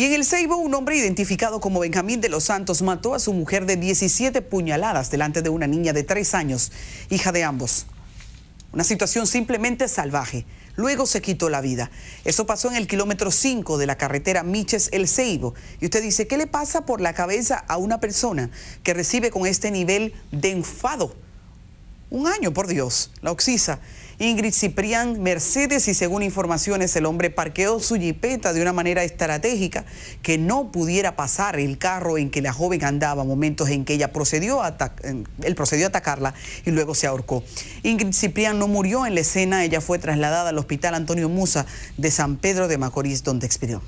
Y en el Ceibo, un hombre identificado como Benjamín de los Santos mató a su mujer de 17 puñaladas delante de una niña de 3 años, hija de ambos. Una situación simplemente salvaje. Luego se quitó la vida. Eso pasó en el kilómetro 5 de la carretera Miches El Ceibo. Y usted dice, ¿qué le pasa por la cabeza a una persona que recibe con este nivel de enfado? Un año, por Dios, la Oxisa. Ingrid Ciprián Mercedes y según informaciones el hombre parqueó su jipeta de una manera estratégica que no pudiera pasar el carro en que la joven andaba, momentos en que ella procedió a, procedió a atacarla y luego se ahorcó. Ingrid Ciprián no murió en la escena, ella fue trasladada al hospital Antonio Musa de San Pedro de Macorís donde expiró.